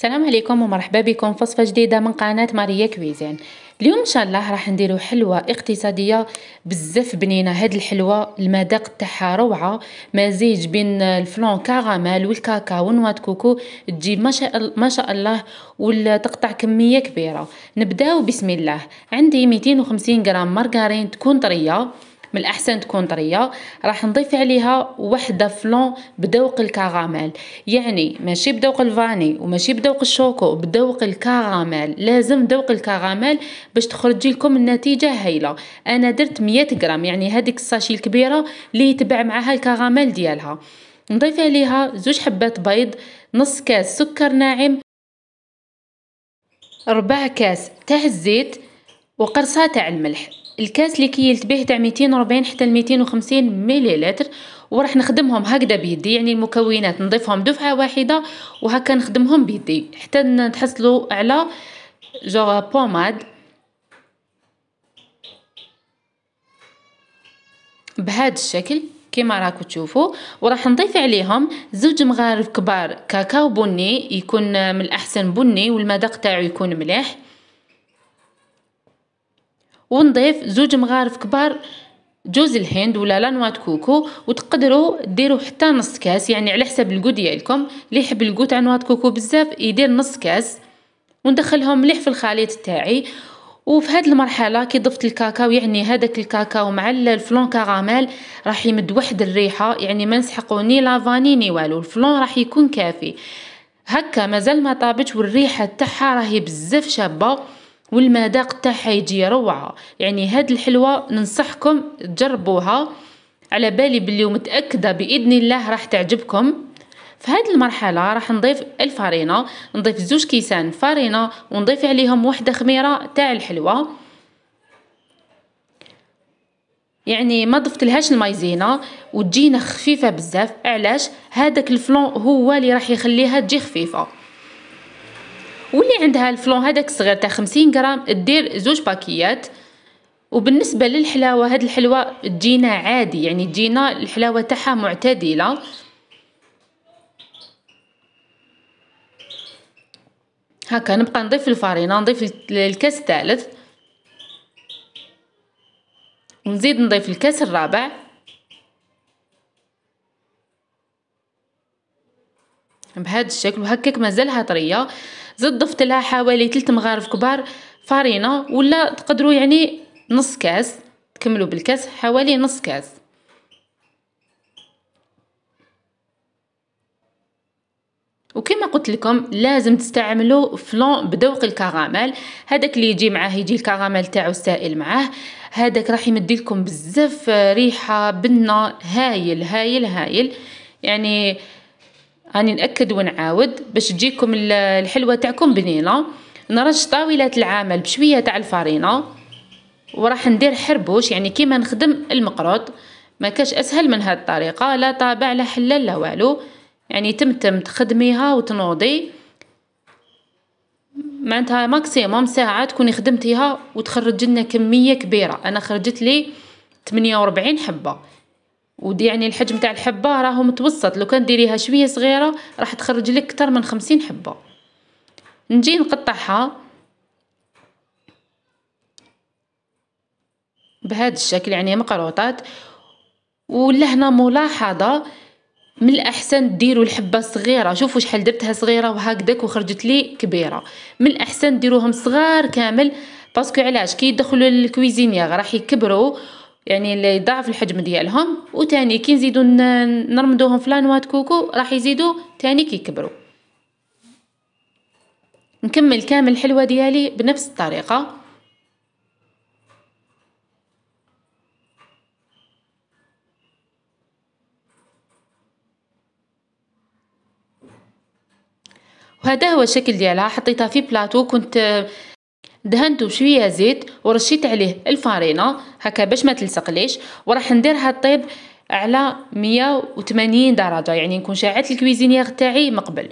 السلام عليكم ومرحبا بكم في وصفه جديده من قناه ماريا كويزين اليوم ان شاء الله راح نديرو حلوه اقتصاديه بزاف بنينه هاد الحلوه المذاق تاعها روعه مزيج بين الفلون كراميل والكاكاو ونواه كوكو تجيب ما شاء ما شاء الله وتقطع كميه كبيره نبداو بسم الله عندي 250 غرام مارغرين تكون طريه من الاحسن تكون طريه راح نضيف عليها وحده فلون بدوق الكراميل يعني ماشي بدوق الفاني وماشي بدوق الشوكو بدوق الكراميل لازم دوق الكراميل باش تخرج لكم النتيجه هايله انا درت 100 غرام يعني هذيك الساشي الكبيره اللي يتبع معها الكراميل ديالها نضيف عليها زوج حبات بيض نص كاس سكر ناعم ربع كاس تاع الزيت وقرصه تاع الملح الكاس اللي كيلت به تاع 240 حتى 250 مليلتر وراح نخدمهم هكذا بيدي يعني المكونات نضيفهم دفعه واحده وهكا نخدمهم بيدي حتى نتحصلوا على جوغ بوماد بهذا الشكل كما راكم تشوفوا وراح نضيف عليهم زوج مغارف كبار كاكاو بني يكون من الاحسن بني والمذاق تاعو يكون مليح ونضيف زوج مغارف كبار جوز الهند ولا لانواط كوكو وتقدروا ديروا حتى نص كاس يعني على حسب الكو ديالكم اللي يحب الكو تاع نواط كوكو بزاف يدير نص كاس وندخلهم مليح في الخليط تاعي وفي هذه المرحله كي ضفت الكاكاو يعني هذاك الكاكاو مع الفلون كراميل راح يمد واحد الريحه يعني ما نسحقو ني لافاني ني والو الفلون راح يكون كافي هكا مازال ما طابتش والريحه تاعها راهي بزاف شابه والمذاق تاعها يجي روعه يعني هاد الحلوه ننصحكم تجربوها على بالي بلي متاكده باذن الله راح تعجبكم في هذه المرحلة راح نضيف الفارينه نضيف زوج كيسان فارينه ونضيف عليهم وحده خميرة تاع الحلوة يعني ما ضفت لهاش المايزينا وتجينا خفيفه بزاف علاش هذاك الفلون هو اللي راح يخليها تجي خفيفه واللي عندها الفلون هذاك الصغير تاع 50 غرام دير زوج باكيات وبالنسبه للحلاوه هاد الحلوه تجينا عادي يعني تجينا الحلاوه تاعها معتدله هكا نبقى نضيف الفرينه نضيف الكاس الثالث ونزيد نضيف الكاس الرابع بهذا الشكل وهكاك مازالها طريه زد ضفت لها حوالي ثلاث مغارف كبار فارينة ولا تقدروا يعني نص كاس تكملوا بالكاس حوالي نص كاس وكما قلت لكم لازم تستعملوا فلون بدوق الكراميل هذاك اللي يجي معاه يجي الكراميل تاعو السائل معاه هذاك راح يمدي لكم بزاف آه، ريحه بنه هايل هايل هايل يعني راني ناكد ونعاود باش تجيكم الحلوه تاعكم بنينه نرش طاوله العمل بشويه تاع الفرينه وراح ندير حربوش يعني كيما نخدم المقروط ما كاش اسهل من هاد الطريقه لا طابع لا حلال لا والو يعني تمتم تخدميها وتنوضي معناتها ماكسيموم ساعه تكوني خدمتيها وتخرج لنا كميه كبيره انا خرجت لي 48 حبه ودي يعني الحجم تاع الحبه راهو متوسط لو كان ديريها شويه صغيره راح تخرج لك اكثر من خمسين حبه نجي نقطعها بهذا الشكل يعني مقروطات ولهنا ملاحظه من الاحسن ديروا الحبه صغيره شوفوا شحال درتها صغيره وهكذاك وخرجت لي كبيره من الاحسن ديروهم صغار كامل باسكو علاش كي يدخلوا للكويزينيغ راح يكبروا يعني اللي يضاعف الحجم ديالهم وتاني كي نزيدو نرمدوهم في لانوات كوكو راح يزيدو تاني كيكبروا نكمل كامل الحلوى ديالي بنفس الطريقه وهذا هو الشكل ديالها حطيتها في بلاطو كنت دهنته بشويه زيت ورشيت عليه الفارينه هكا باش ما تلصقليش وراح نديرها طيب على 180 درجه يعني نكون شاعت الكويزينيير تاعي مقبل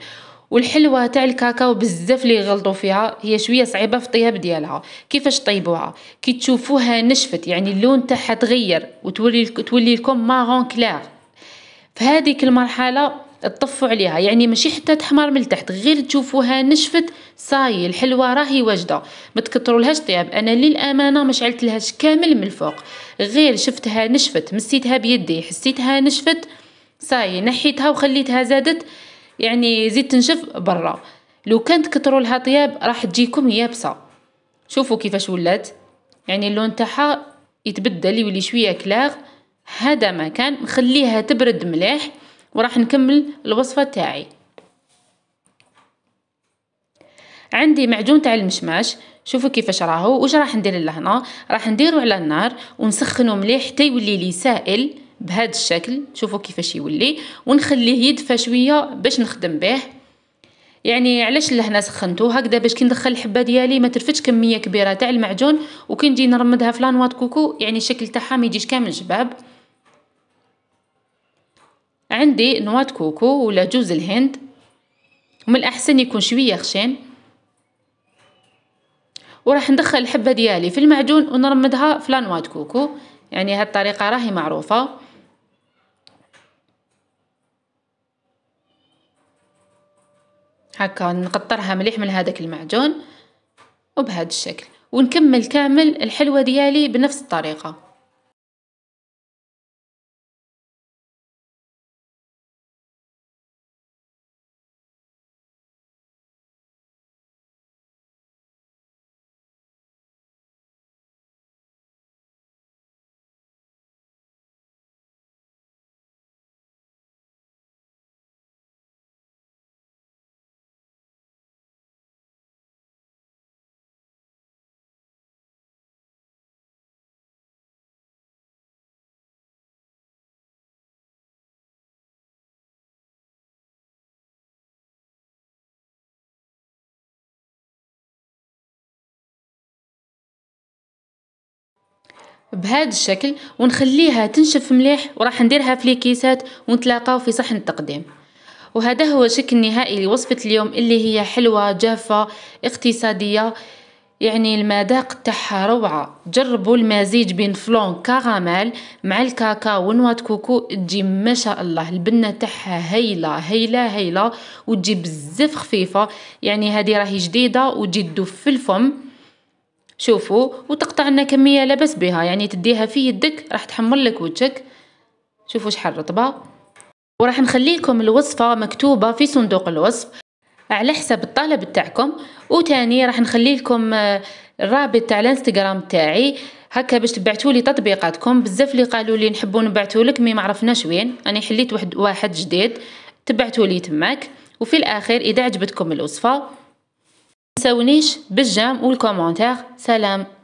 والحلوه تاع الكاكاو بزاف اللي يغلطوا فيها هي شويه صعيبه في الطياب ديالها كيفاش طيبوها كي تشوفوها نشفت يعني اللون تاعها تغير وتولي تولي لكم مارون كلير في هذيك المرحله تطفوا عليها يعني ماشي حتى تحمر من التحت غير تشوفوها نشفت صاي الحلوه راهي واجده ما تكثرولهاش طياب انا للامانه ما شعلتلهاش كامل من الفوق غير شفتها نشفت مسيتها بيدي حسيتها نشفت صاي نحيتها وخليتها زادت يعني زيد تنشف برا لو كانت كثرولها طياب راح تجيكم يابسه شوفوا كيفاش ولات يعني اللون تاعها يتبدل يولي شويه كلاغ هذا ما كان نخليها تبرد مليح وراح نكمل الوصفة تاعي عندي معجون تاع المشماش شوفوا كيفاش راهو واش راح ندير لهنا راح نديرو على النار ونسخنو مليح حتى يولي لي سائل بهذا الشكل شوفوا كيفاش يولي ونخليه يدفى شويه باش نخدم به يعني علاش لهنا سخنتو هكذا باش كي ندخل الحبه ديالي ما ترفدش كميه كبيره تاع المعجون وكي نجي نرمدها في لانوات كوكو يعني الشكل تاعها ما يجيش كامل شباب عندي نواة كوكو ولا جوز الهند ومن الأحسن يكون شوية خشين وراح ندخل الحبة ديالي في المعجون ونرمدها في نواة كوكو يعني هاد الطريقة راهي معروفة هكا نقطرها مليح من هذاك المعجون وبهذا الشكل ونكمل كامل الحلوة ديالي بنفس الطريقة بهذا الشكل ونخليها تنشف مليح وراح نديرها في الكيسات ونتلاقاو في صحن التقديم وهذا هو الشكل النهائي لوصفة اليوم اللي هي حلوة جافة اقتصادية يعني المذاق تاعها روعة جربوا المزيج بين فلون كاراميل مع الكاكاو ونواة كوكو تجي ما شاء الله البنة تاعها هايلة هايلة هايلة وتجي بزاف خفيفة يعني هذه راهي جديدة وتجي في الفم شوفوا وتقطع لنا كميه لبس بها يعني تديها في يدك راح تحمر لك وجهك شوفوا شحال رطبه وراح لكم الوصفه مكتوبه في صندوق الوصف على حسب الطلب تاعكم وتاني راح نخلي لكم آه، الرابط تاع الانستغرام تاعي هكا باش تبعثوا لي تطبيقاتكم بزاف اللي قالوا لي نحبوا نبعثوا لك مي ما عرفناش وين انا حليت واحد واحد جديد تبعثوا لي تماك وفي الاخير اذا عجبتكم الوصفه تنسونيش بالجام والكومنتير سلام